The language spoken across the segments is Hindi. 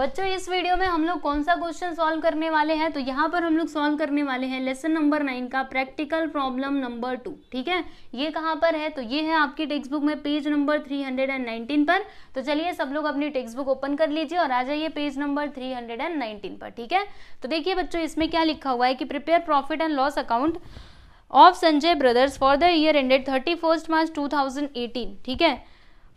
बच्चों इस वीडियो में हम लोग कौन सा क्वेश्चन सॉल्व करने वाले हैं तो यहाँ पर हम लोग सॉल्व करने वाले हैं लेसन नंबर नाइन का प्रैक्टिकल प्रॉब्लम नंबर टू ठीक है ये कहाँ पर है तो ये है आपकी टेक्स्ट बुक में page number three hundred and nineteen पर तो चलिए सब लोग अपनी टेक्स्ट बुक ओपन कर लीजिए और आ जाइए page number three hundred and nineteen पर ठीक है तो देखिए बच्चों इसमें क्या लिखा हुआ है कि prepare profit and loss account of Sanjay brothers for the year ended thirty first March two thousand eighteen ठीक है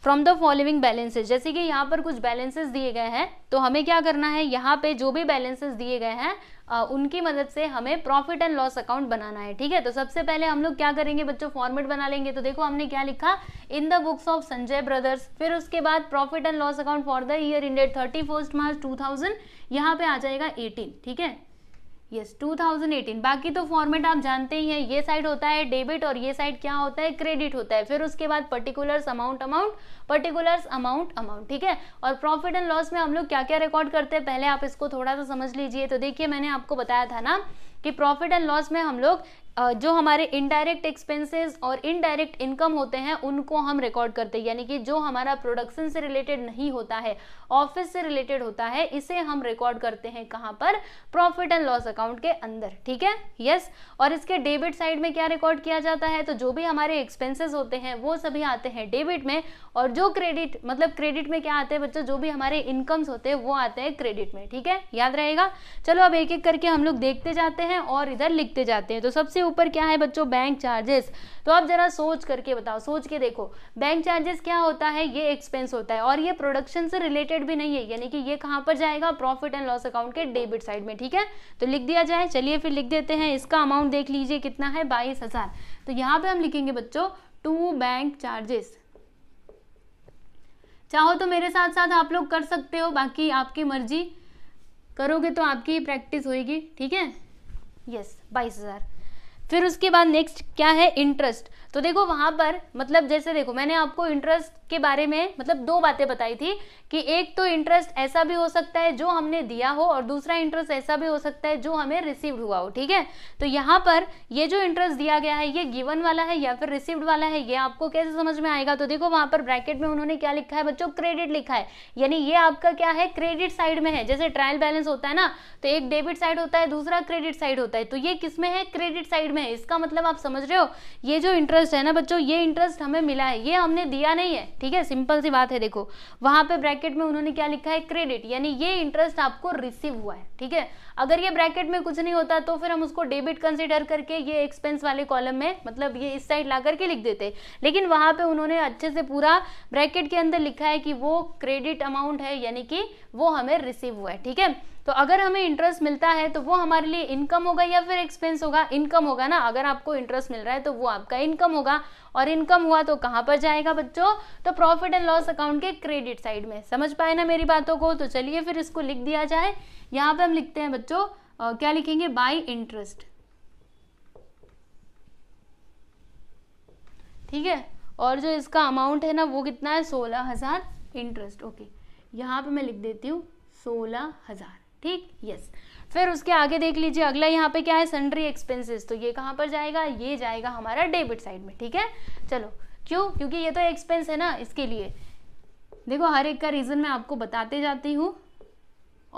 फ्रॉम द फॉलोइंग बैलेंसेज जैसे कि यहाँ पर कुछ बैलेंसेज दिए गए हैं तो हमें क्या करना है यहाँ पे जो भी बैलेंसेज दिए गए हैं उनकी मदद से हमें प्रॉफिट एंड लॉस अकाउंट बनाना है ठीक है तो सबसे पहले हम लोग क्या करेंगे बच्चों फॉर्मेट बना लेंगे तो देखो हमने क्या लिखा in the books of Sanjay brothers फिर उसके बाद profit and loss account for the year ended thirty March two यहाँ पे आ जाएगा एटीन ठीक है यस 2018 बाकी तो फॉर्मेट आप जानते ही हैं ये साइड होता है डेबिट और ये साइड क्या होता है क्रेडिट होता है फिर उसके बाद particulars amount amount particulars amount amount ठीक है और प्रॉफिट एंड लॉस में हम लोग क्या क्या रिकॉर्ड करते हैं पहले आप इसको थोड़ा सा समझ लीजिए तो देखिए मैंने आपको बताया था ना कि प्रॉफिट एंड लॉस में हम लोग जो हमारे इनडायरेक्ट एक्सपेंसेस और इनडायरेक्ट इनकम होते हैं उनको हम रिकॉर्ड करते हैं यानी कि जो हमारा प्रोडक्शन से रिलेटेड नहीं होता है ऑफिस से रिलेटेड होता है इसे हम रिकॉर्ड करते हैं कहाँ पर प्रॉफिट एंड लॉस अकाउंट के अंदर ठीक है यस और इसके डेबिट साइड में क्या रिकॉर्ड किया जाता है तो जो भी हमारे एक्सपेंसेस होते हैं वो सभी आते हैं डेबिट में और जो क्रेडिट मतलब क्रेडिट में क्या आते हैं बच्चों जो भी हमारे इनकम्स होते हैं वो आते हैं क्रेडिट में ठीक है याद रहेगा चलो अब एक एक करके हम लोग देखते जाते हैं और इधर लिखते जाते हैं तो सबसे ऊपर क्या है बच्चों बैंक चार्जेस तो आप जरा सोच करके बताओ सोच के देखो बैंक चार्जेस क्या होता है ये एक्सपेंस होता है और ये प्रोडक्शन से रिलेटेड भी नहीं है यानी कि ये कहां पर जाएगा प्रॉफिट एंड लॉस अकाउंट के डेबिट साइड में ठीक है तो लिख दिया जाए चलिए फिर लिख देते हैं इसका अमाउंट देख लीजिए कितना है बाईस तो यहां पर हम लिखेंगे बच्चों टू बैंक चार्जेस चाहो तो मेरे साथ साथ आप लोग कर सकते हो बाकी आपकी मर्जी करोगे तो आपकी प्रैक्टिस होगी ठीक है यस बाईस हज़ार फिर उसके बाद नेक्स्ट क्या है इंटरेस्ट तो देखो वहां पर मतलब जैसे देखो मैंने आपको इंटरेस्ट के बारे में मतलब दो बातें बताई थी कि एक तो इंटरेस्ट ऐसा भी हो सकता है जो हमने दिया हो और दूसरा इंटरेस्ट ऐसा भी हो सकता है जो हमें रिसीव्ड हुआ हो ठीक है तो यहाँ पर ये जो इंटरेस्ट दिया गया है ये गिवन वाला है या फिर रिसीव्ड वाला है ये आपको कैसे समझ में आएगा तो देखो वहां पर ब्रैकेट में उन्होंने क्या लिखा है बच्चों क्रेडिट लिखा है यानी ये आपका क्या है क्रेडिट साइड में है जैसे ट्रायल बैलेंस होता है ना तो एक डेबिट साइड होता है दूसरा क्रेडिट साइड होता है तो ये किसमें है क्रेडिट साइड में है इसका मतलब आप समझ रहे हो ये जो इंटरेस्ट इंटरेस्ट है ना बच्चों ये इंटरेस्ट हमें मिला है ये हमने दिया नहीं है ठीक है सिंपल सी बात है देखो वहां पे ब्रैकेट में उन्होंने क्या लिखा है क्रेडिट यानी ये इंटरेस्ट आपको रिसीव हुआ है ठीक है अगर ये ब्रैकेट में कुछ नहीं होता तो फिर हम उसको डेबिट कंसिडर करके ये एक्सपेंस वाले कॉलम में मतलब ये इस साइड ला करके लिख देते लेकिन वहां पर उन्होंने अच्छे से पूरा ब्रैकेट के अंदर लिखा है कि वो क्रेडिट अमाउंट है यानी कि वो हमें रिसीव हुआ है ठीक है तो अगर हमें इंटरेस्ट मिलता है तो वो हमारे लिए इनकम होगा या फिर एक्सपेंस होगा इनकम होगा ना अगर आपको इंटरेस्ट मिल रहा है तो वो आपका इनकम होगा और इनकम हुआ तो कहाँ पर जाएगा बच्चों तो प्रॉफिट एंड लॉस अकाउंट के क्रेडिट साइड में समझ पाए ना मेरी बातों को तो चलिए फिर इसको लिख दिया जाए यहाँ पर हम लिखते हैं बच्चों क्या लिखेंगे बाई इंटरेस्ट ठीक है और जो इसका अमाउंट है ना वो कितना है सोलह हज़ार इंटरेस्ट ओके यहाँ पे मैं लिख देती हूँ सोलह हज़ार ठीक यस फिर उसके आगे देख लीजिए अगला यहाँ पे क्या है सन्ड्री एक्सपेंसेस तो ये कहाँ पर जाएगा ये जाएगा हमारा डेबिट साइड में ठीक है चलो क्यों क्योंकि ये तो एक्सपेंस है ना इसके लिए देखो हर एक का रीज़न मैं आपको बताते जाती हूँ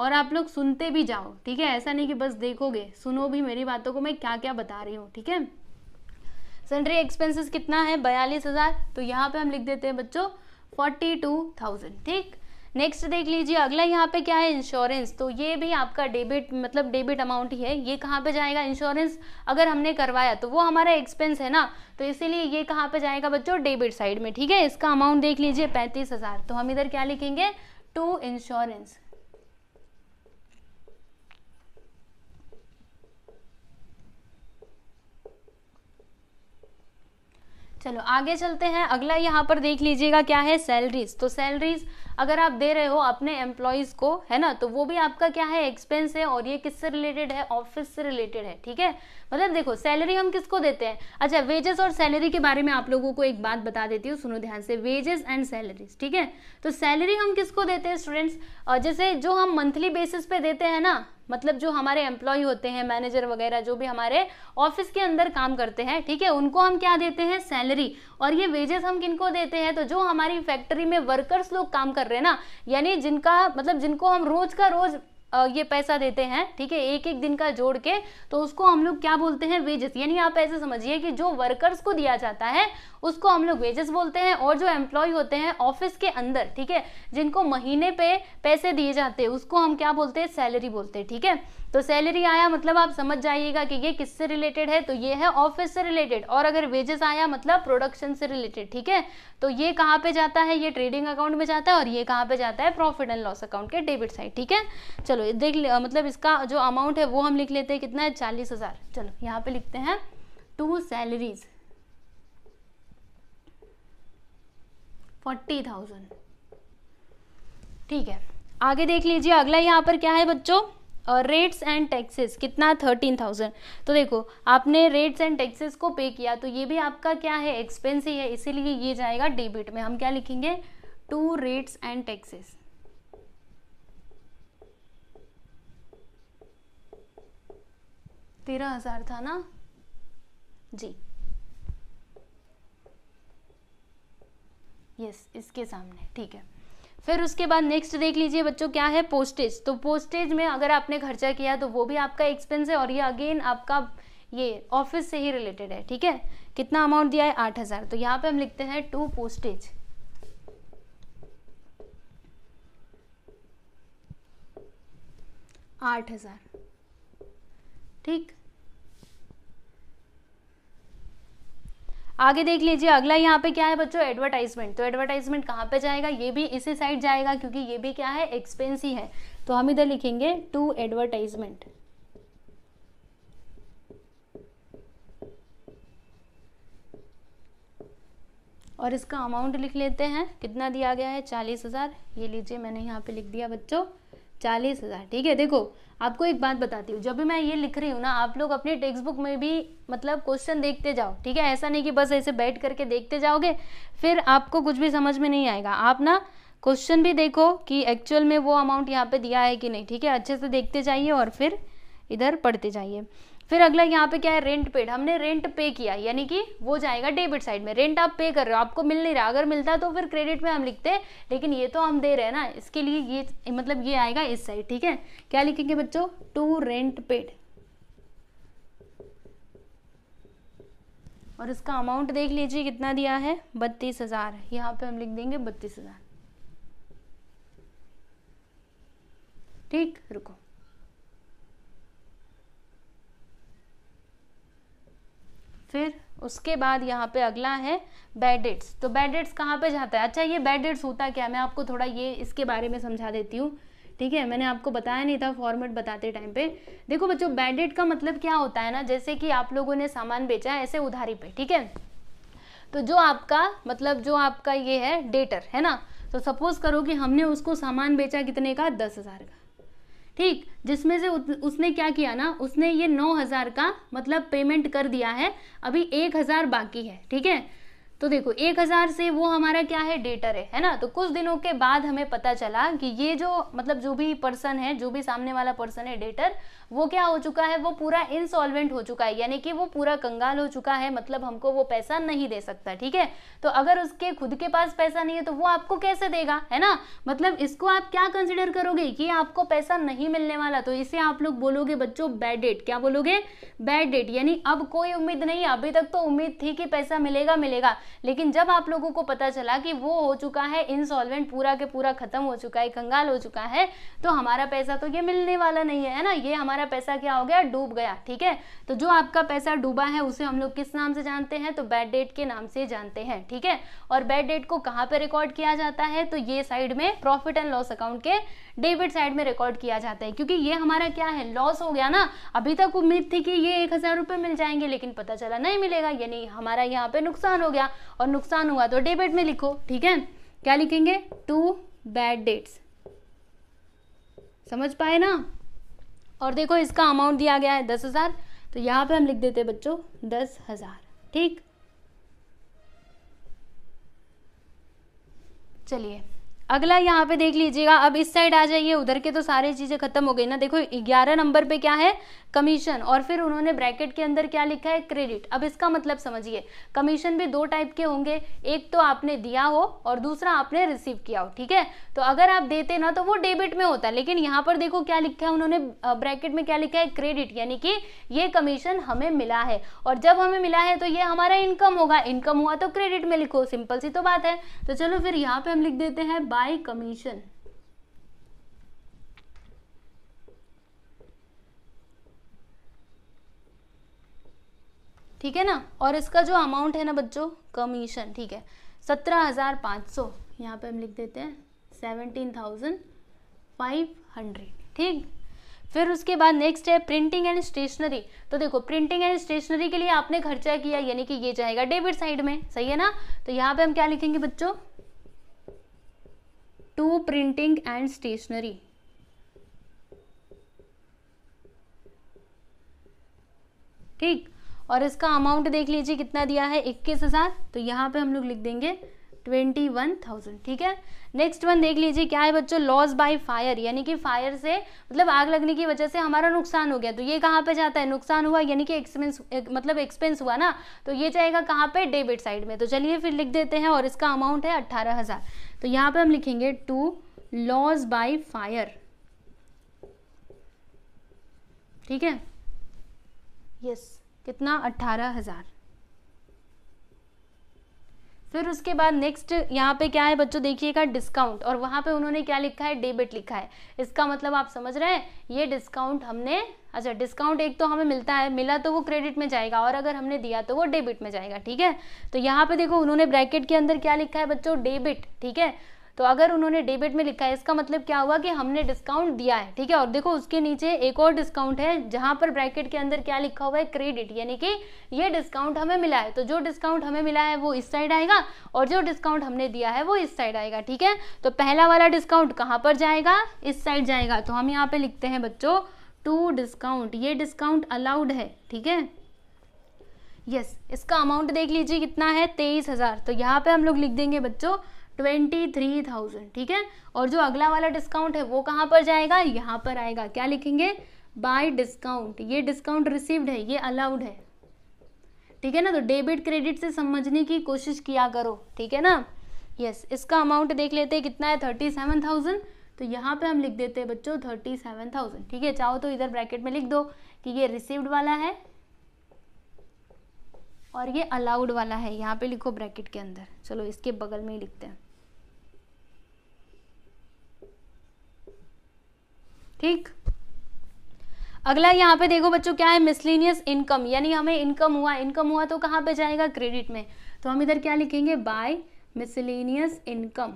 और आप लोग सुनते भी जाओ ठीक है ऐसा नहीं कि बस देखोगे सुनो भी मेरी बातों को मैं क्या क्या बता रही हूँ ठीक है सन्ड्री एक्सपेंसेस कितना है बयालीस हज़ार तो यहाँ पे हम लिख देते हैं बच्चों फोर्टी टू थाउजेंड ठीक नेक्स्ट देख लीजिए अगला यहाँ पे क्या है इंश्योरेंस तो ये भी आपका डेबिट मतलब डेबिट अमाउंट ही है ये कहाँ पे जाएगा इंश्योरेंस अगर हमने करवाया तो वो हमारा एक्सपेंस है ना तो इसीलिए ये कहाँ पे जाएगा बच्चों डेबिट साइड में ठीक है इसका अमाउंट देख लीजिए पैंतीस हज़ार तो हम इधर क्या लिखेंगे टू इंश्योरेंस चलो आगे चलते हैं अगला यहाँ पर देख लीजिएगा क्या है सैलरीज तो सैलरीज अगर आप दे रहे हो अपने एम्प्लॉयज़ को है ना तो वो भी आपका क्या है एक्सपेंस है और ये किससे रिलेटेड है ऑफिस से रिलेटेड है ठीक है मतलब देखो सैलरी हम किसको देते हैं अच्छा वेजेस और सैलरी के बारे में आप लोगों को एक बात बता देती हूँ सुनो ध्यान से वेजेस एंड सैलरीज ठीक है तो सैलरी हम किसको देते हैं स्टूडेंट्स जैसे जो हम मंथली बेसिस पे देते हैं ना मतलब जो हमारे एम्प्लॉय होते हैं मैनेजर वगैरह जो भी हमारे ऑफिस के अंदर काम करते हैं ठीक है उनको हम क्या देते हैं सैलरी और ये वेजेस हम किनको देते हैं तो जो हमारी फैक्ट्री में वर्कर्स लोग काम कर रहे हैं ना यानी जिनका मतलब जिनको हम रोज का रोज ये पैसा देते हैं ठीक है एक एक दिन का जोड़ के तो उसको हम लोग क्या बोलते हैं वेजेस यानी आप ऐसे समझिए कि जो वर्कर्स को दिया जाता है उसको हम लोग वेजेस बोलते हैं और जो एम्प्लॉय होते हैं ऑफिस के अंदर ठीक है जिनको महीने पे पैसे दिए जाते हैं उसको हम क्या बोलते हैं सैलरी बोलते हैं ठीक है तो सैलरी आया मतलब आप समझ जाइएगा कि ये किससे रिलेटेड है तो ये है ऑफिस से रिलेटेड और अगर वेजेस आया मतलब प्रोडक्शन से रिलेटेड ठीक है तो ये कहाँ पे जाता है ये ट्रेडिंग अकाउंट में जाता है और ये कहाँ पे जाता है प्रॉफिट एंड लॉस अकाउंट के डेबिट साइड ठीक है चलो देख मतलब इसका जो अमाउंट है वो हम लिख लेते हैं कितना है चालीस हज़ार चलो यहाँ पे लिखते हैं टू सैलरीज़ फोर्टी थाउजेंड ठीक है आगे देख लीजिए अगला यहाँ पर क्या है बच्चों रेट्स एंड टैक्सेस कितना थर्टीन थाउजेंड तो देखो आपने रेट्स एंड टैक्सेस को पे किया तो ये भी आपका क्या है एक्सपेंस ही है इसीलिए ये जाएगा डेबिट में हम क्या लिखेंगे टू रेट्स एंड टैक्सेस तेरह हज़ार था ना जी यस इसके सामने ठीक है फिर उसके बाद नेक्स्ट देख लीजिए बच्चों क्या है पोस्टेज तो पोस्टेज में अगर आपने खर्चा किया तो वो भी आपका एक्सपेंस है और ये अगेन आपका ये ऑफिस से ही रिलेटेड है ठीक है कितना अमाउंट दिया है आठ हज़ार तो यहाँ पे हम लिखते हैं टू पोस्टेज आठ हज़ार ठीक आगे देख लीजिए अगला यहाँ पे क्या है बच्चों एडवर्टाइजमेंट तो एडवर्टाइजमेंट कहाँ पे जाएगा ये भी इसी साइड जाएगा क्योंकि ये भी क्या है एक्सपेंस ही है तो हम इधर लिखेंगे टू एडवर्टाइजमेंट और इसका अमाउंट लिख लेते हैं कितना दिया गया है चालीस हज़ार ये लीजिए मैंने यहाँ पे लिख दिया बच्चों चालीस हज़ार ठीक है देखो आपको एक बात बताती हूँ जब भी मैं ये लिख रही हूँ ना आप लोग अपने टेक्स्ट बुक में भी मतलब क्वेश्चन देखते जाओ ठीक है ऐसा नहीं कि बस ऐसे बैठ करके देखते जाओगे फिर आपको कुछ भी समझ में नहीं आएगा आप ना क्वेश्चन भी देखो कि एक्चुअल में वो अमाउंट यहाँ पे दिया है कि नहीं ठीक है अच्छे से देखते जाइए और फिर इधर पढ़ते जाइए फिर अगला यहाँ पे क्या है रेंट पेड हमने रेंट पे किया यानी कि वो जाएगा डेबिट साइड में रेंट आप पे कर रहे हो आपको मिल नहीं रहा अगर मिलता तो फिर क्रेडिट में हम लिखते हैं लेकिन ये तो हम दे रहे हैं ना इसके लिए ये मतलब ये आएगा इस साइड ठीक है क्या लिखेंगे बच्चों टू रेंट पेड और इसका अमाउंट देख लीजिए कितना दिया है बत्तीस हज़ार यहाँ पे हम लिख देंगे बत्तीस हज़ार ठीक रुको फिर उसके बाद यहाँ पे अगला है बेडेट्स तो बेडेट्स कहाँ पे जाता है अच्छा ये बेडेट्स होता क्या मैं आपको थोड़ा ये इसके बारे में समझा देती हूँ ठीक है मैंने आपको बताया नहीं था फॉर्मेट बताते टाइम पे देखो बच्चों बैडिट का मतलब क्या होता है ना जैसे कि आप लोगों ने सामान बेचा है ऐसे उधारी पे ठीक है तो जो आपका मतलब जो आपका ये है डेटर है ना तो सपोज करो कि हमने उसको सामान बेचा कितने का दस हज़ार का ठीक जिसमें से उसने क्या किया ना उसने ये नौ हज़ार का मतलब पेमेंट कर दिया है अभी एक हज़ार बाकी है ठीक है तो देखो एक हज़ार से वो हमारा क्या है डेटर है है ना तो कुछ दिनों के बाद हमें पता चला कि ये जो मतलब जो भी पर्सन है जो भी सामने वाला पर्सन है डेटर वो क्या हो चुका है वो पूरा इंसॉल्वेंट हो चुका है यानी कि वो पूरा कंगाल हो चुका है मतलब हमको वो पैसा नहीं दे सकता ठीक है तो अगर उसके खुद के पास पैसा नहीं है तो वो आपको कैसे देगा है ना मतलब इसको आप क्या कंसिडर करोगे कि आपको पैसा नहीं मिलने वाला तो इसे आप लोग बोलोगे बच्चों बैड डेट क्या बोलोगे बैड डेट यानी अब कोई उम्मीद नहीं अभी तक तो उम्मीद थी कि पैसा मिलेगा मिलेगा लेकिन जब आप लोगों को पता चला कि वो हो चुका है इंसॉल्वेंट पूरा के पूरा खत्म हो चुका है कंगाल हो चुका है तो हमारा पैसा तो ये मिलने वाला नहीं है ना ये हमारे हमारा पैसा क्या हो गया डूब गया ठीक है तो जो आपका पैसा डूबा है उसे हम लोग किस नाम से जानते हैं तो बैड डेट के नाम से जानते हैं ठीक है और बैड डेट को कहाँ पर रिकॉर्ड किया जाता है तो ये साइड में प्रॉफिट एंड लॉस अकाउंट के डेबिट साइड में रिकॉर्ड किया जाता है क्योंकि ये हमारा क्या है लॉस हो गया ना अभी तक उम्मीद थी कि ये एक हज़ार रुपये मिल जाएंगे लेकिन पता चला नहीं मिलेगा यानी हमारा यहाँ पे नुकसान हो गया और नुकसान हुआ तो डेबिट में लिखो ठीक है क्या लिखेंगे टू बैड डेट्स समझ पाए ना और देखो इसका अमाउंट दिया गया है दस हज़ार तो यहाँ पे हम लिख देते हैं बच्चों दस हज़ार ठीक चलिए अगला यहाँ पे देख लीजिएगा अब इस साइड आ जाइए उधर के तो सारी चीज़ें खत्म हो गई ना देखो ग्यारह नंबर पे क्या है कमीशन और फिर उन्होंने ब्रैकेट के अंदर क्या लिखा है क्रेडिट अब इसका मतलब समझिए कमीशन भी दो टाइप के होंगे एक तो आपने दिया हो और दूसरा आपने रिसीव किया हो ठीक है तो अगर आप देते ना तो वो डेबिट में होता है लेकिन यहाँ पर देखो क्या लिखा है उन्होंने ब्रैकेट में क्या लिखा है क्रेडिट यानी कि ये कमीशन हमें मिला है और जब हमें मिला है तो ये हमारा इनकम होगा इनकम हुआ तो क्रेडिट में लिखो सिंपल सी तो बात है तो चलो फिर यहाँ पे हम लिख देते हैं बाय कमीशन ठीक है ना और इसका जो अमाउंट है ना बच्चों कमीशन ठीक है सत्रह हज़ार पाँच सौ यहाँ पर हम लिख देते हैं सेवनटीन थाउजेंड फाइव हंड्रेड ठीक फिर उसके बाद नेक्स्ट है प्रिंटिंग एंड स्टेशनरी तो देखो प्रिंटिंग एंड स्टेशनरी के लिए आपने खर्चा किया यानी कि ये जाएगा डेबिट साइड में सही है ना तो यहाँ पे हम क्या लिखेंगे बच्चों टू प्रिंटिंग एंड स्टेशनरी ठीक और इसका अमाउंट देख लीजिए कितना दिया है इक्कीस हजार तो यहां पे हम लोग लिख देंगे ट्वेंटी वन थाउजेंड ठीक है नेक्स्ट वन देख लीजिए क्या है बच्चों लॉस बाय फायर यानी कि फायर से मतलब आग लगने की वजह से हमारा नुकसान हो गया तो ये कहाँ पे जाता है नुकसान हुआ यानी कि एक्सपेंस एक, मतलब एक्सपेंस हुआ ना तो ये जाएगा कहाँ पे डेबिट साइड में तो चलिए फिर लिख देते हैं और इसका अमाउंट है अट्ठारह हज़ार तो यहाँ पे हम लिखेंगे टू लॉस बाय फायर ठीक है यस कितना अट्ठारह हज़ार फिर उसके बाद नेक्स्ट यहाँ पे क्या है बच्चों देखिएगा डिस्काउंट और वहाँ पे उन्होंने क्या लिखा है डेबिट लिखा है इसका मतलब आप समझ रहे हैं ये डिस्काउंट हमने अच्छा डिस्काउंट एक तो हमें मिलता है मिला तो वो क्रेडिट में जाएगा और अगर हमने दिया तो वो डेबिट में जाएगा ठीक है तो यहाँ पे देखो उन्होंने ब्रैकेट के अंदर क्या लिखा है बच्चों डेबिट ठीक है तो अगर उन्होंने डेबिट में लिखा है इसका मतलब क्या हुआ कि हमने डिस्काउंट दिया है ठीक है और देखो उसके नीचे एक और डिस्काउंट है जहां पर ब्रैकेट के अंदर क्या लिखा हुआ है क्रेडिट यानी कि ये डिस्काउंट हमें मिला है तो जो डिस्काउंट हमें मिला है वो इस साइड आएगा और जो डिस्काउंट हमने दिया है वो इस साइड आएगा ठीक है तो पहला वाला डिस्काउंट कहाँ पर जाएगा इस साइड जाएगा तो हम यहाँ पे लिखते हैं बच्चों टू डिस्काउंट ये डिस्काउंट अलाउड है ठीक है यस इसका अमाउंट देख लीजिए कितना है तेईस हज़ार तो यहाँ पे हम लोग लिख देंगे बच्चों ट्वेंटी थ्री थाउजेंड ठीक है और जो अगला वाला डिस्काउंट है वो कहाँ पर जाएगा यहाँ पर आएगा क्या लिखेंगे बाय डिस्काउंट ये डिस्काउंट रिसीव्ड है ये अलाउड है ठीक है ना तो डेबिट क्रेडिट से समझने की कोशिश किया करो ठीक है ना यस yes, इसका अमाउंट देख लेते हैं कितना है थर्टी सेवन थाउजेंड तो यहाँ पे हम लिख देते हैं बच्चों थर्टी सेवन थाउजेंड ठीक है चाहो तो इधर ब्रैकेट में लिख दो कि ये रिसीव्ड वाला है और ये अलाउड वाला है यहाँ पे लिखो ब्रैकेट के अंदर चलो इसके बगल में ही लिखते हैं ठीक अगला यहाँ पे देखो बच्चों क्या है मिसलिनियस इनकम यानी हमें इनकम हुआ इनकम हुआ तो कहाँ पे जाएगा क्रेडिट में तो हम इधर क्या लिखेंगे बाय मिसलिनियस इनकम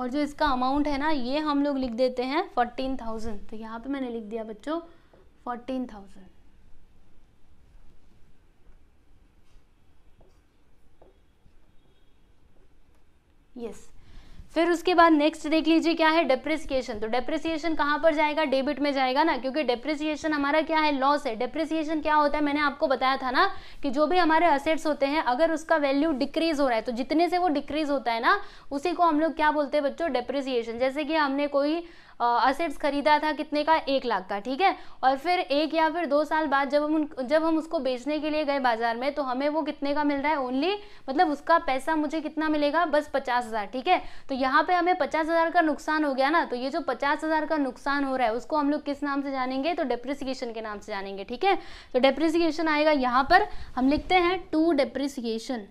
और जो इसका अमाउंट है ना ये हम लोग लिख देते हैं फोर्टीन थाउजेंड तो यहाँ पे मैंने लिख दिया बच्चों फोर्टीन थाउजेंड यस फिर उसके बाद नेक्स्ट देख लीजिए क्या है डेप्रिसिएशन तो डेप्रिसिएशन कहाँ पर जाएगा डेबिट में जाएगा ना क्योंकि डेप्रिसिएशन हमारा क्या है लॉस है डेप्रिसिएशन क्या होता है मैंने आपको बताया था ना कि जो भी हमारे असेट्स होते हैं अगर उसका वैल्यू डिक्रीज हो रहा है तो जितने से वो डिक्रीज होता है ना उसी को हम लोग क्या बोलते हैं बच्चों डेप्रिसिएशन जैसे कि हमने कोई असेट्स खरीदा था कितने का एक लाख का ठीक है और फिर एक या फिर दो साल बाद जब हम उन जब हम उसको बेचने के लिए गए बाजार में तो हमें वो कितने का मिल रहा है ओनली मतलब उसका पैसा मुझे कितना मिलेगा बस पचास हज़ार ठीक है तो यहाँ पे हमें पचास हज़ार का नुकसान हो गया ना तो ये जो पचास हज़ार का नुकसान हो रहा है उसको हम लोग किस नाम से जानेंगे तो डेप्रिसिएशन के नाम से जानेंगे ठीक है तो डेप्रिसिएशन आएगा यहाँ पर हम लिखते हैं टू डेप्रिसिएशन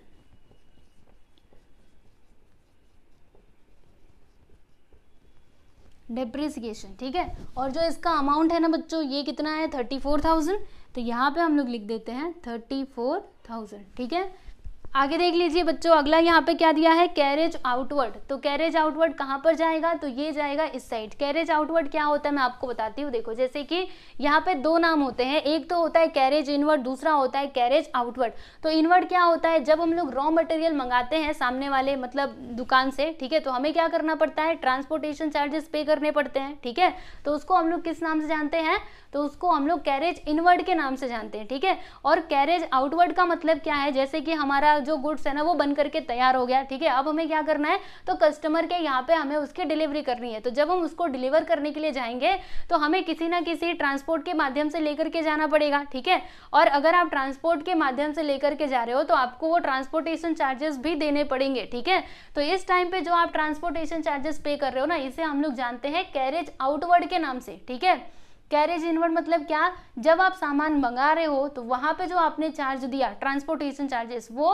डिप्रिसिएशन ठीक है और जो इसका अमाउंट है ना बच्चों ये कितना है थर्टी फोर थाउजेंड तो यहाँ पे हम लोग लिख देते हैं थर्टी फोर थाउजेंड ठीक है आगे देख लीजिए बच्चों अगला यहाँ पे क्या दिया है कैरेज आउटवर्ड तो कैरेज आउटवर्ड कहाँ पर जाएगा तो ये जाएगा इस साइड कैरेज आउटवर्ड क्या होता है मैं आपको बताती हूँ देखो जैसे कि यहाँ पे दो नाम होते हैं एक तो होता है कैरेज इनवर्ड दूसरा होता है कैरेज आउटवर्ड तो इनवर्ड क्या होता है जब हम लोग रॉ मटेरियल मंगाते हैं सामने वाले मतलब दुकान से ठीक है तो हमें क्या करना पड़ता है ट्रांसपोर्टेशन चार्जेस पे करने पड़ते हैं ठीक है तो उसको हम लोग किस नाम से जानते हैं तो उसको हम लोग कैरेज इनवर्ड के नाम से जानते हैं ठीक है और कैरेज आउटवर्ड का मतलब क्या है जैसे कि हमारा जो गुड्स है ना वो बन करके तैयार हो गया ठीक है अब हमें क्या करना है तो कस्टमर के यहाँ पे हमें उसकी डिलीवरी करनी है तो जब हम उसको डिलीवर करने के लिए जाएंगे तो हमें किसी ना किसी ट्रांसपोर्ट के माध्यम से लेकर के जाना पड़ेगा ठीक है और अगर आप ट्रांसपोर्ट के माध्यम से लेकर के जा रहे हो तो आपको वो ट्रांसपोर्टेशन चार्जेस भी देने पड़ेंगे ठीक है तो इस टाइम पे जो आप ट्रांसपोर्टेशन चार्जेस पे कर रहे हो ना इसे हम लोग जानते हैं कैरेज आउटवर्ड के नाम से ठीक है कैरेज इनवर्ड मतलब क्या जब आप सामान मंगा रहे हो तो वहाँ पे जो आपने चार्ज दिया ट्रांसपोर्टेशन चार्जेस वो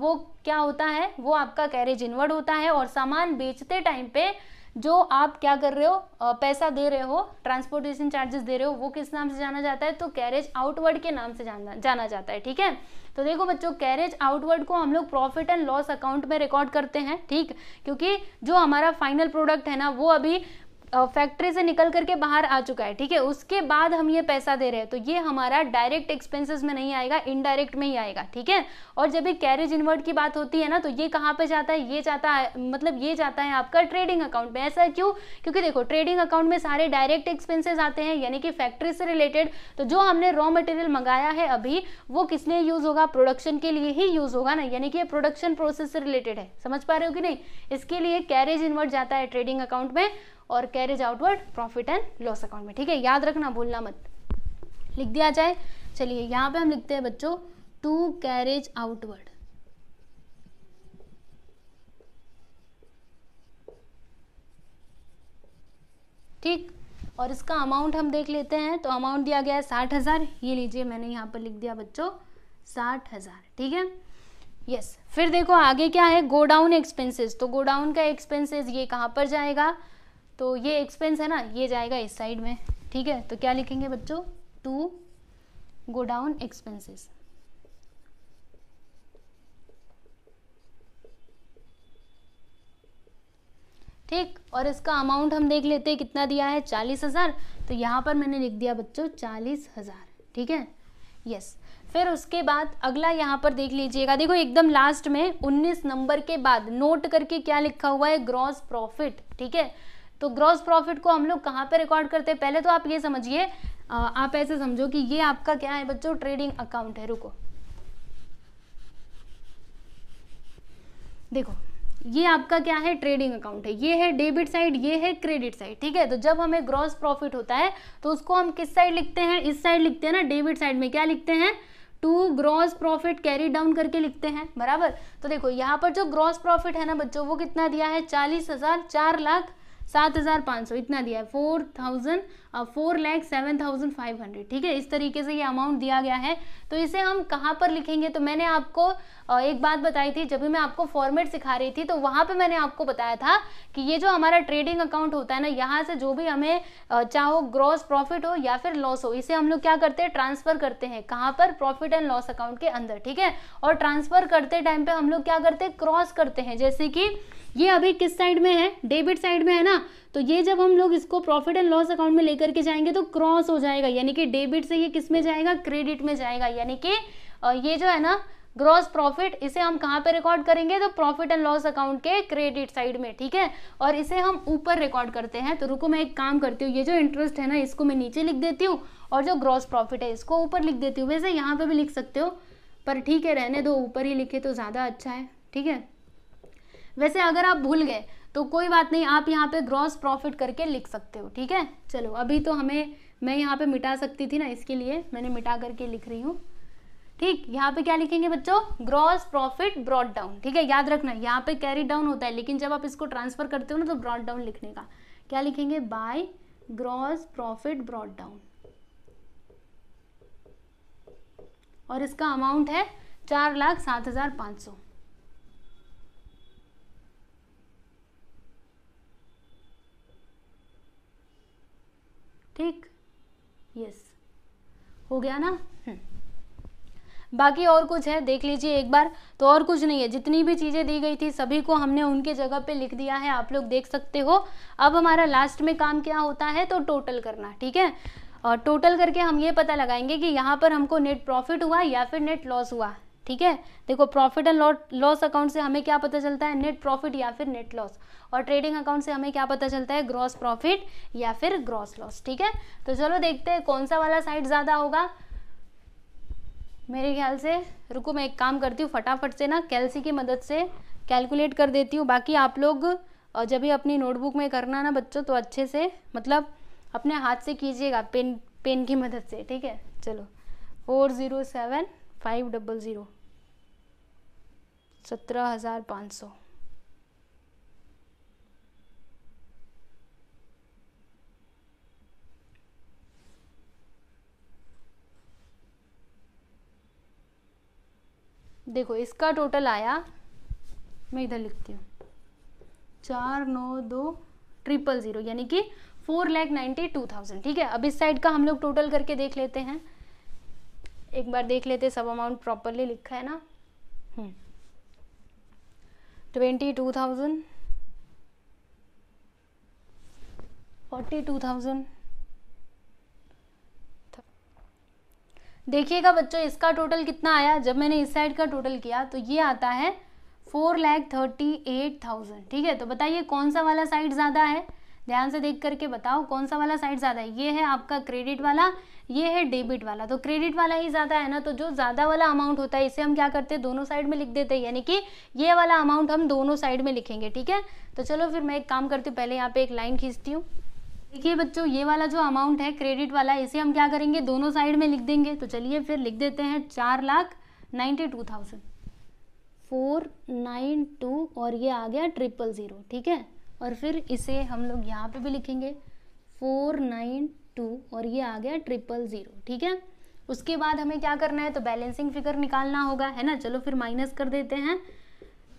वो क्या होता है वो आपका कैरेज इनवर्ड होता है और सामान बेचते टाइम पे जो आप क्या कर रहे हो पैसा दे रहे हो ट्रांसपोर्टेशन चार्जेस दे रहे हो वो किस नाम से जाना जाता है तो कैरेज आउटवर्ड के नाम से जाना जाना जाता है ठीक है तो देखो बच्चों कैरेज आउटवर्ड को हम लोग प्रॉफिट एंड लॉस अकाउंट में रिकॉर्ड करते हैं ठीक क्योंकि जो हमारा फाइनल प्रोडक्ट है ना वो अभी फैक्ट्री से निकल करके बाहर आ चुका है ठीक है उसके बाद हम ये पैसा दे रहे हैं तो ये हमारा डायरेक्ट एक्सपेंसेस में नहीं आएगा इनडायरेक्ट में ही आएगा ठीक है और जब ये कैरेज इनवर्ट की बात होती है ना तो ये कहाँ पे जाता है ये जाता है मतलब ये जाता है आपका ट्रेडिंग अकाउंट में ऐसा क्यों क्योंकि देखो ट्रेडिंग अकाउंट में सारे डायरेक्ट एक्सपेंसेस आते हैं यानी कि फैक्ट्री से रिलेटेड तो जो हमने रॉ मटेरियल मंगाया है अभी वो किसने यूज होगा प्रोडक्शन के लिए ही यूज होगा ना यानी कि ये प्रोडक्शन प्रोसेस से रिलेटेड है समझ पा रहे हो कि नहीं इसके लिए कैरेज इन्वर्ट जाता है ट्रेडिंग अकाउंट में और carriage outward profit and loss account में ठीक है याद रखना भूलना मत लिख दिया जाए चलिए यहाँ पे हम लिखते हैं बच्चों टू कैरेज आउटवर्ड ठीक और इसका अमाउंट हम देख लेते हैं तो अमाउंट दिया गया है साठ हज़ार ये लीजिए मैंने यहाँ पर लिख दिया बच्चों साठ हज़ार ठीक है यस yes. फिर देखो आगे क्या है गोडाउन एक्सपेंसेस तो गोडाउन का एक्सपेंसेस ये कहाँ पर जाएगा तो ये एक्सपेंस है ना ये जाएगा इस साइड में ठीक है तो क्या लिखेंगे बच्चों टू गो डाउन एक्सपेंसेस ठीक और इसका अमाउंट हम देख लेते हैं कितना दिया है चालीस हज़ार तो यहां पर मैंने लिख दिया बच्चों चालीस हज़ार ठीक है यस फिर उसके बाद अगला यहाँ पर देख लीजिएगा देखो एकदम लास्ट में उन्नीस नंबर के बाद नोट करके क्या लिखा हुआ है ग्रॉस प्रॉफिट ठीक है तो ग्रॉस प्रॉफिट को हम लोग कहाँ पे रिकॉर्ड करते हैं पहले तो आप ये समझिए आप ऐसे समझो कि ये आपका क्या है बच्चों ट्रेडिंग अकाउंट है रुको देखो ये आपका क्या है ट्रेडिंग अकाउंट है ये है डेबिट साइड ये है क्रेडिट साइड ठीक है तो जब हमें ग्रॉस प्रॉफिट होता है तो उसको हम किस साइड लिखते हैं इस साइड लिखते हैं ना डेबिट साइड में क्या लिखते हैं to gross profit carry down करके लिखते हैं बराबर तो देखो यहाँ पर जो ग्रॉस प्रॉफिट है ना बच्चों वो कितना दिया है चालीस हजार चार लाख सात हज़ार पाँच सौ इतना दिया है four thousand four lakh seven thousand five hundred ठीक है इस तरीके से ये अमाउंट दिया गया है तो इसे हम कहाँ पर लिखेंगे तो मैंने आपको एक बात बताई थी जब भी मैं आपको फॉर्मेट सिखा रही थी तो वहाँ पर मैंने आपको बताया था कि ये जो हमारा ट्रेडिंग अकाउंट होता है ना यहाँ से जो भी हमें चाहो ग्रॉस प्रॉफिट हो या फिर लॉस हो इसे हम लोग क्या करते हैं ट्रांसफर करते हैं कहाँ पर प्रॉफिट एंड लॉस अकाउंट के अंदर ठीक है और ट्रांसफर करते टाइम पे हम लोग क्या करते हैं क्रॉस करते हैं जैसे कि ये अभी किस साइड में है डेबिट साइड में है ना तो ये जब हम लोग इसको प्रॉफिट एंड लॉस अकाउंट में लेकर के जाएंगे तो क्रॉस हो जाएगा यानी कि डेबिट से ये किस में जाएगा क्रेडिट में जाएगा यानी कि ये जो है ना ग्रॉस प्रॉफिट इसे हम कहाँ पे रिकॉर्ड करेंगे तो प्रॉफिट एंड लॉस अकाउंट के क्रेडिट साइड में ठीक है और इसे हम ऊपर रिकॉर्ड करते हैं तो रुको मैं एक काम करती हूँ ये जो इंटरेस्ट है ना इसको मैं नीचे लिख देती हूँ और जो ग्रॉस प्रॉफिट है इसको ऊपर लिख देती हूँ वैसे यहाँ पर भी लिख सकते हो पर ठीक है रहने दो ऊपर ही लिखे तो ज़्यादा अच्छा है ठीक है वैसे अगर आप भूल गए तो कोई बात नहीं आप यहाँ पे ग्रॉस प्रॉफिट करके लिख सकते हो ठीक है चलो अभी तो हमें मैं यहाँ पे मिटा सकती थी ना इसके लिए मैंने मिटा करके लिख रही हूँ ठीक यहाँ पे क्या लिखेंगे बच्चों ग्रॉस प्रॉफिट ब्रॉड डाउन ठीक है याद रखना यहाँ पे कैरी डाउन होता है लेकिन जब आप इसको ट्रांसफर करते हो ना तो ब्रॉड डाउन लिखने का क्या लिखेंगे by gross profit brought down और इसका अमाउंट है चार लाख सात हज़ार पाँच सौ ठीक यस हो गया ना हम्म। बाकी और कुछ है देख लीजिए एक बार तो और कुछ नहीं है जितनी भी चीज़ें दी गई थी सभी को हमने उनके जगह पे लिख दिया है आप लोग देख सकते हो अब हमारा लास्ट में काम क्या होता है तो टोटल करना ठीक है और टोटल करके हम ये पता लगाएंगे कि यहाँ पर हमको नेट प्रॉफिट हुआ या फिर नेट लॉस हुआ ठीक है देखो प्रॉफिट एंड लॉस अकाउंट से हमें क्या पता चलता है नेट प्रॉफिट या फिर नेट लॉस और ट्रेडिंग अकाउंट से हमें क्या पता चलता है ग्रॉस प्रॉफिट या फिर ग्रॉस लॉस ठीक है तो चलो देखते हैं कौन सा वाला साइड ज़्यादा होगा मेरे ख्याल से रुको मैं एक काम करती हूँ फटाफट से ना कैलसी की मदद से कैलकुलेट कर देती हूँ बाकी आप लोग जब भी अपनी नोटबुक में करना ना बच्चों तो अच्छे से मतलब अपने हाथ से कीजिएगा पेन पेन की मदद से ठीक है चलो four zero seven five double zero सत्रह हज़ार पाँच सौ देखो इसका टोटल आया मैं इधर लिखती हूँ चार नौ दो ट्रिपल ज़ीरो यानी कि four lakh ninety two thousand ठीक है अब इस साइड का हम लोग टोटल करके देख लेते हैं एक बार देख लेते सब अमाउंट प्रॉपरली लिखा है ना twenty two thousand forty two thousand देखिएगा बच्चों इसका टोटल कितना आया जब मैंने इस साइड का टोटल किया तो ये आता है four lakh thirty eight thousand ठीक है तो बताइए कौन सा वाला साइड ज़्यादा है ध्यान से देख करके बताओ कौन सा वाला साइड ज़्यादा है ये है आपका क्रेडिट वाला ये है डेबिट वाला तो क्रेडिट वाला ही ज़्यादा है ना तो जो ज़्यादा वाला अमाउंट होता है इसे हम क्या करते हैं दोनों साइड में लिख देते हैं यानी कि ये वाला अमाउंट हम दोनों साइड में लिखेंगे ठीक है तो चलो फिर मैं एक काम करती हूँ पहले यहाँ पे एक लाइन खींचती हूँ देखिए बच्चों ये वाला जो अमाउंट है क्रेडिट वाला इसे हम क्या करेंगे दोनों साइड में लिख देंगे तो चलिए फिर लिख देते हैं चार lakh ninety two thousand four nine two और ये आ गया ट्रिपल ज़ीरो ठीक है और फिर इसे हम लोग यहाँ पे भी लिखेंगे फोर नाइन टू और ये आ गया ट्रिपल ज़ीरो ठीक है उसके बाद हमें क्या करना है तो बैलेंसिंग फिगर निकालना होगा है ना चलो फिर माइनस कर देते हैं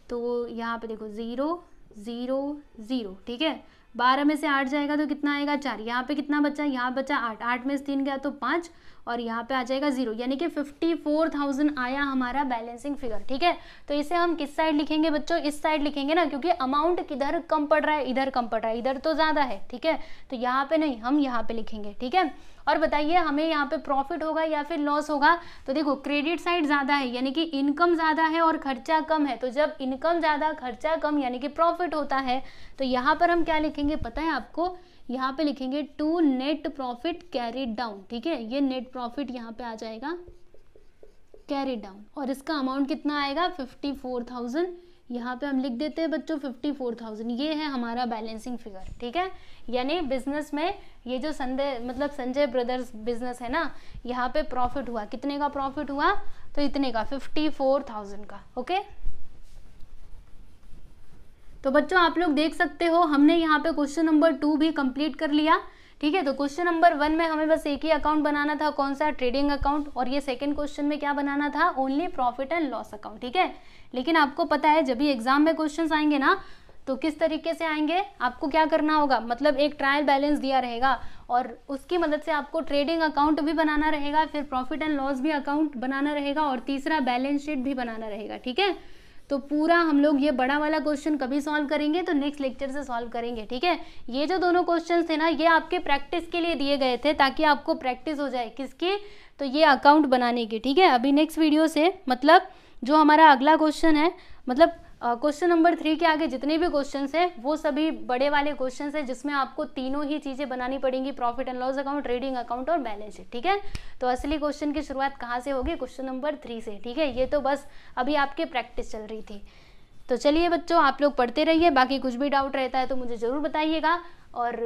तो यहाँ पे देखो ज़ीरो ज़ीरो ज़ीरो ठीक है बारह में से आठ जाएगा तो कितना आएगा चार यहाँ पे कितना बचा यहाँ बचा आठ आठ में से तीन गया तो पाँच और यहाँ पे आ जाएगा जीरो यानी कि फिफ्टी फोर थाउजेंड आया हमारा बैलेंसिंग फिगर ठीक है तो इसे हम किस साइड लिखेंगे बच्चों इस साइड लिखेंगे ना क्योंकि अमाउंट किधर कम पड़ रहा है इधर कम पड़ रहा है इधर तो ज़्यादा है ठीक है तो यहाँ पे नहीं हम यहाँ पे लिखेंगे ठीक है और बताइए हमें यहाँ पे प्रॉफिट होगा या फिर लॉस होगा तो देखो क्रेडिट साइड ज़्यादा है यानी कि इनकम ज़्यादा है और खर्चा कम है तो जब इनकम ज़्यादा खर्चा कम यानी कि प्रॉफिट होता है तो यहाँ पर हम क्या लिखेंगे पता है आपको यहाँ पे लिखेंगे to net profit carried down ठीक है ये नेट प्रॉफिट यहाँ पे आ जाएगा कैरिड डाउन और इसका अमाउंट कितना आएगा फिफ्टी फोर थाउजेंड यहाँ पे हम लिख देते हैं बच्चों फिफ्टी फोर थाउजेंड ये है हमारा बैलेंसिंग फिगर ठीक है यानी बिजनेस में ये जो संजय मतलब संजय ब्रदर्स बिजनेस है ना यहाँ पे प्रॉफिट हुआ कितने का प्रॉफिट हुआ तो इतने का फिफ्टी फोर थाउजेंड का ओके तो बच्चों आप लोग देख सकते हो हमने यहाँ पे क्वेश्चन नंबर टू भी कंप्लीट कर लिया ठीक है तो क्वेश्चन नंबर वन में हमें बस एक ही अकाउंट बनाना था कौन सा ट्रेडिंग अकाउंट और ये सेकंड क्वेश्चन में क्या बनाना था only profit and loss account ठीक है लेकिन आपको पता है जब भी एग्जाम में क्वेश्चन आएंगे ना तो किस तरीके से आएंगे आपको क्या करना होगा मतलब एक ट्रायल बैलेंस दिया रहेगा और उसकी मदद से आपको ट्रेडिंग अकाउंट भी बनाना रहेगा फिर प्रॉफिट एंड लॉस भी अकाउंट बनाना रहेगा और तीसरा बैलेंस शीट भी बनाना रहेगा ठीक है तो पूरा हम लोग ये बड़ा वाला क्वेश्चन कभी सॉल्व करेंगे तो नेक्स्ट लेक्चर से सॉल्व करेंगे ठीक है ये जो दोनों क्वेश्चन थे ना ये आपके प्रैक्टिस के लिए दिए गए थे ताकि आपको प्रैक्टिस हो जाए किसकी तो ये अकाउंट बनाने की ठीक है अभी नेक्स्ट वीडियो से मतलब जो हमारा अगला क्वेश्चन है मतलब क्वेश्चन नंबर थ्री के आगे जितने भी क्वेश्चन हैं वो सभी बड़े वाले क्वेश्चन हैं जिसमें आपको तीनों ही चीज़ें बनानी पड़ेंगी profit and loss account trading account और बैलेंस शीट ठीक है तो असली क्वेश्चन की शुरुआत कहाँ से होगी क्वेश्चन नंबर थ्री से ठीक है ये तो बस अभी आपकी प्रैक्टिस चल रही थी तो चलिए बच्चों आप लोग पढ़ते रहिए बाकी कुछ भी डाउट रहता है तो मुझे ज़रूर बताइएगा और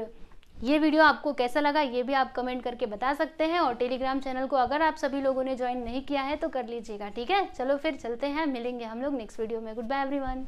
ये वीडियो आपको कैसा लगा ये भी आप कमेंट करके बता सकते हैं और टेलीग्राम चैनल को अगर आप सभी लोगों ने ज्वाइन नहीं किया है तो कर लीजिएगा ठीक है चलो फिर चलते हैं मिलेंगे हम लोग नेक्स्ट वीडियो में गुड बाय एवरीवन